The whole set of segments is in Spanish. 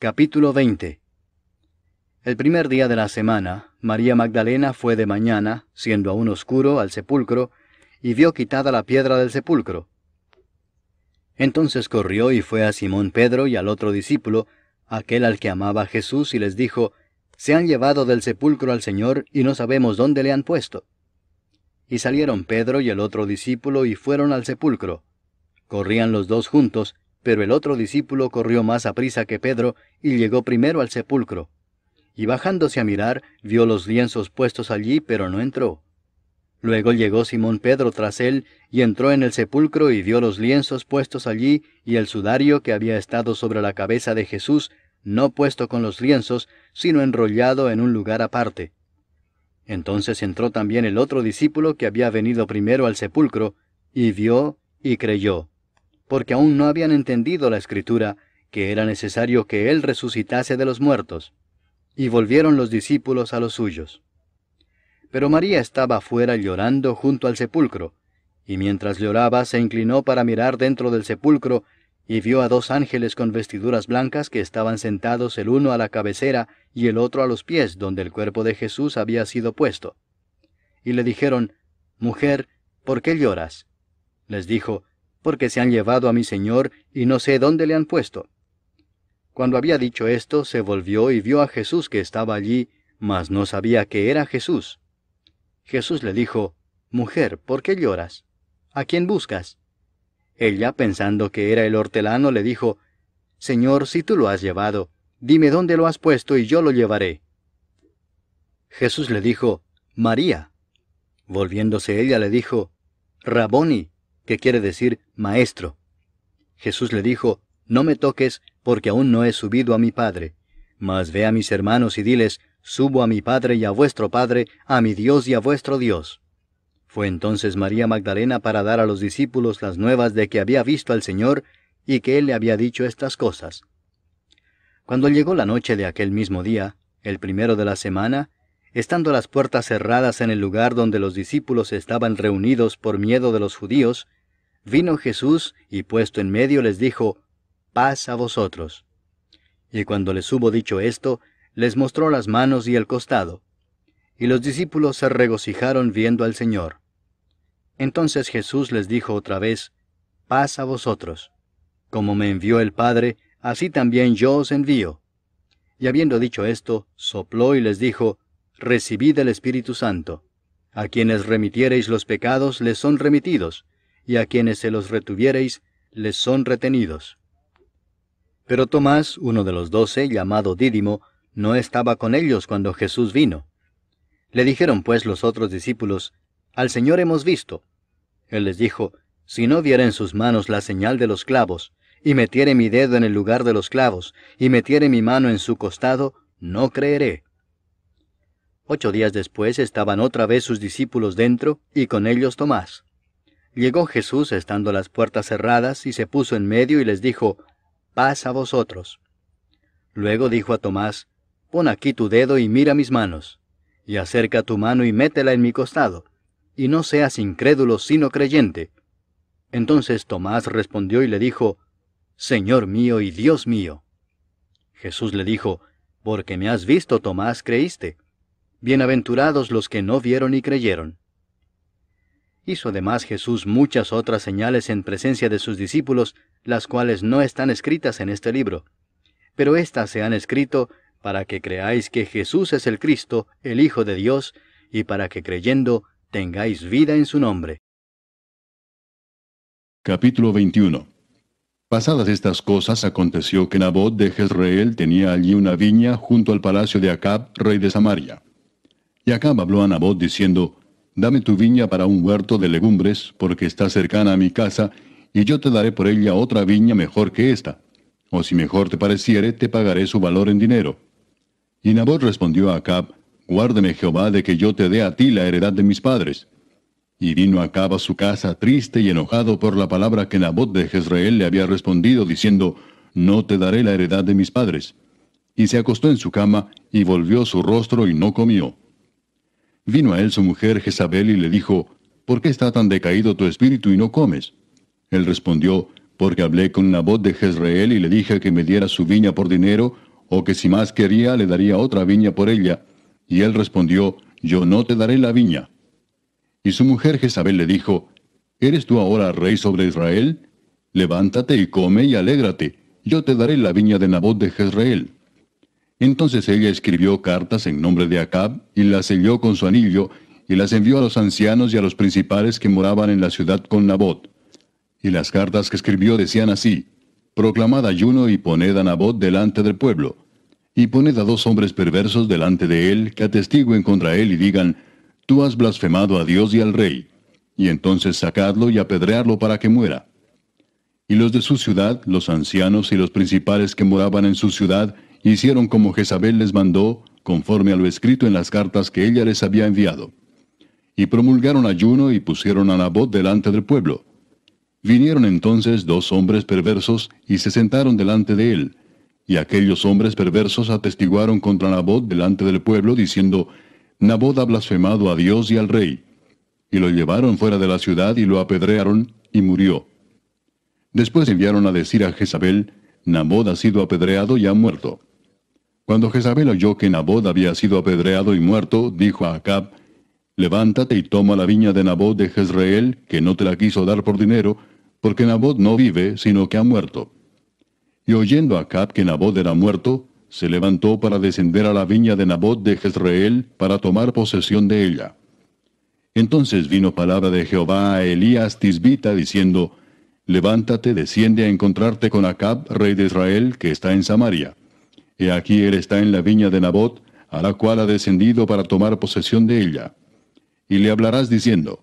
Capítulo 20 El primer día de la semana, María Magdalena fue de mañana, siendo aún oscuro, al sepulcro, y vio quitada la piedra del sepulcro. Entonces corrió y fue a Simón Pedro y al otro discípulo, aquel al que amaba Jesús, y les dijo, Se han llevado del sepulcro al Señor y no sabemos dónde le han puesto. Y salieron Pedro y el otro discípulo y fueron al sepulcro. Corrían los dos juntos, pero el otro discípulo corrió más aprisa que Pedro y llegó primero al sepulcro. Y bajándose a mirar, vio los lienzos puestos allí, pero no entró. Luego llegó Simón Pedro tras él, y entró en el sepulcro y vio los lienzos puestos allí, y el sudario que había estado sobre la cabeza de Jesús, no puesto con los lienzos, sino enrollado en un lugar aparte. Entonces entró también el otro discípulo que había venido primero al sepulcro, y vio y creyó porque aún no habían entendido la escritura, que era necesario que él resucitase de los muertos. Y volvieron los discípulos a los suyos. Pero María estaba fuera llorando junto al sepulcro, y mientras lloraba se inclinó para mirar dentro del sepulcro, y vio a dos ángeles con vestiduras blancas que estaban sentados el uno a la cabecera y el otro a los pies donde el cuerpo de Jesús había sido puesto. Y le dijeron, Mujer, ¿por qué lloras? Les dijo, porque se han llevado a mi señor y no sé dónde le han puesto. Cuando había dicho esto, se volvió y vio a Jesús que estaba allí, mas no sabía que era Jesús. Jesús le dijo, Mujer, ¿por qué lloras? ¿A quién buscas? Ella, pensando que era el hortelano, le dijo, Señor, si tú lo has llevado, dime dónde lo has puesto y yo lo llevaré. Jesús le dijo, María. Volviéndose ella le dijo, Raboni, que quiere decir Maestro. Jesús le dijo, No me toques, porque aún no he subido a mi Padre. Mas ve a mis hermanos y diles, Subo a mi Padre y a vuestro Padre, a mi Dios y a vuestro Dios. Fue entonces María Magdalena para dar a los discípulos las nuevas de que había visto al Señor y que Él le había dicho estas cosas. Cuando llegó la noche de aquel mismo día, el primero de la semana, estando las puertas cerradas en el lugar donde los discípulos estaban reunidos por miedo de los judíos, Vino Jesús y puesto en medio les dijo, Paz a vosotros. Y cuando les hubo dicho esto, les mostró las manos y el costado. Y los discípulos se regocijaron viendo al Señor. Entonces Jesús les dijo otra vez, Paz a vosotros. Como me envió el Padre, así también yo os envío. Y habiendo dicho esto, sopló y les dijo, Recibid el Espíritu Santo. A quienes remitiereis los pecados les son remitidos, y a quienes se los retuviereis, les son retenidos. Pero Tomás, uno de los doce, llamado Dídimo, no estaba con ellos cuando Jesús vino. Le dijeron pues los otros discípulos, Al Señor hemos visto. Él les dijo, Si no viera en sus manos la señal de los clavos, y metiere mi dedo en el lugar de los clavos, y metiere mi mano en su costado, no creeré. Ocho días después estaban otra vez sus discípulos dentro, y con ellos Tomás. Llegó Jesús estando las puertas cerradas y se puso en medio y les dijo, Paz a vosotros. Luego dijo a Tomás, Pon aquí tu dedo y mira mis manos, y acerca tu mano y métela en mi costado, y no seas incrédulo sino creyente. Entonces Tomás respondió y le dijo, Señor mío y Dios mío. Jesús le dijo, Porque me has visto, Tomás, creíste. Bienaventurados los que no vieron y creyeron. Hizo además Jesús muchas otras señales en presencia de sus discípulos, las cuales no están escritas en este libro. Pero éstas se han escrito para que creáis que Jesús es el Cristo, el Hijo de Dios, y para que creyendo tengáis vida en su nombre. Capítulo 21 Pasadas estas cosas, aconteció que Nabot de Jezreel tenía allí una viña junto al palacio de Acab, rey de Samaria. Y Acab habló a Nabot diciendo, dame tu viña para un huerto de legumbres, porque está cercana a mi casa, y yo te daré por ella otra viña mejor que esta. O si mejor te pareciere, te pagaré su valor en dinero. Y Nabot respondió a Acab, Guárdeme Jehová de que yo te dé a ti la heredad de mis padres. Y vino Acab a su casa triste y enojado por la palabra que Nabot de Jezreel le había respondido, diciendo, No te daré la heredad de mis padres. Y se acostó en su cama, y volvió su rostro y no comió. Vino a él su mujer Jezabel y le dijo, ¿por qué está tan decaído tu espíritu y no comes? Él respondió, porque hablé con Nabot de Jezreel y le dije que me diera su viña por dinero, o que si más quería le daría otra viña por ella. Y él respondió, yo no te daré la viña. Y su mujer Jezabel le dijo, ¿eres tú ahora rey sobre Israel? Levántate y come y alégrate, yo te daré la viña de Nabot de Jezreel. Entonces ella escribió cartas en nombre de Acab y las selló con su anillo y las envió a los ancianos y a los principales que moraban en la ciudad con Nabot. Y las cartas que escribió decían así, Proclamad ayuno y poned a Nabot delante del pueblo, y poned a dos hombres perversos delante de él que atestiguen contra él y digan, Tú has blasfemado a Dios y al rey, y entonces sacadlo y apedrearlo para que muera. Y los de su ciudad, los ancianos y los principales que moraban en su ciudad, hicieron como Jezabel les mandó, conforme a lo escrito en las cartas que ella les había enviado. Y promulgaron ayuno y pusieron a Nabot delante del pueblo. Vinieron entonces dos hombres perversos y se sentaron delante de él. Y aquellos hombres perversos atestiguaron contra Nabot delante del pueblo, diciendo, Nabot ha blasfemado a Dios y al rey. Y lo llevaron fuera de la ciudad y lo apedrearon, y murió. Después enviaron a decir a Jezabel, Nabot ha sido apedreado y ha muerto. Cuando Jezabel oyó que Nabot había sido apedreado y muerto, dijo a Acab, Levántate y toma la viña de Nabot de Jezreel, que no te la quiso dar por dinero, porque Nabot no vive, sino que ha muerto. Y oyendo a Acab que Nabot era muerto, se levantó para descender a la viña de Nabot de Jezreel para tomar posesión de ella. Entonces vino palabra de Jehová a Elías Tisbita diciendo, Levántate, desciende a encontrarte con Acab, rey de Israel, que está en Samaria y aquí él está en la viña de Nabot, a la cual ha descendido para tomar posesión de ella. Y le hablarás diciendo,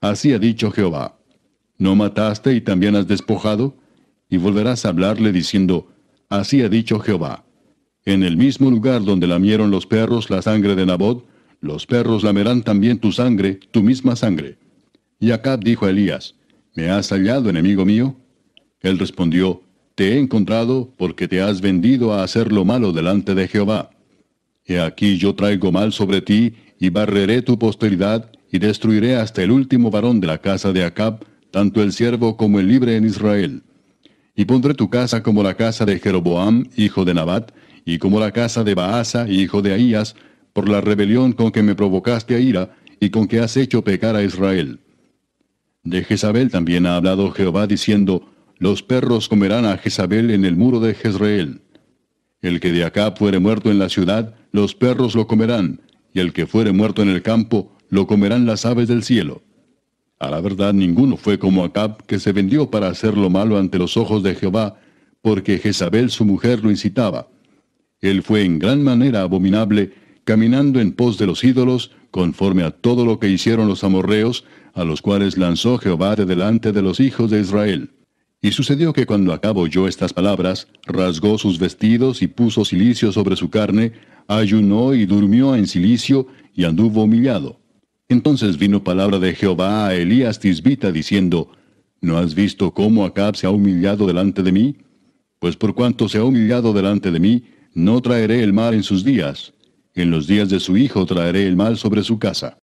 Así ha dicho Jehová, ¿no mataste y también has despojado? Y volverás a hablarle diciendo, Así ha dicho Jehová, en el mismo lugar donde lamieron los perros la sangre de Nabot, los perros lamerán también tu sangre, tu misma sangre. Y Acab dijo a Elías, ¿me has hallado, enemigo mío? Él respondió, te he encontrado porque te has vendido a hacer lo malo delante de Jehová. He aquí yo traigo mal sobre ti, y barreré tu posteridad, y destruiré hasta el último varón de la casa de Acab, tanto el siervo como el libre en Israel. Y pondré tu casa como la casa de Jeroboam, hijo de Nabat, y como la casa de Baasa, hijo de Ahías, por la rebelión con que me provocaste a ira, y con que has hecho pecar a Israel. De Jezabel también ha hablado Jehová diciendo, los perros comerán a Jezabel en el muro de Jezreel. El que de acá fuere muerto en la ciudad, los perros lo comerán, y el que fuere muerto en el campo, lo comerán las aves del cielo. A la verdad, ninguno fue como Acab, que se vendió para hacer lo malo ante los ojos de Jehová, porque Jezabel su mujer lo incitaba. Él fue en gran manera abominable, caminando en pos de los ídolos, conforme a todo lo que hicieron los amorreos, a los cuales lanzó Jehová de delante de los hijos de Israel. Y sucedió que cuando acabó yo estas palabras, rasgó sus vestidos y puso silicio sobre su carne, ayunó y durmió en silicio, y anduvo humillado. Entonces vino palabra de Jehová a Elías Tisbita diciendo, ¿No has visto cómo Acab se ha humillado delante de mí? Pues por cuanto se ha humillado delante de mí, no traeré el mal en sus días. En los días de su hijo traeré el mal sobre su casa.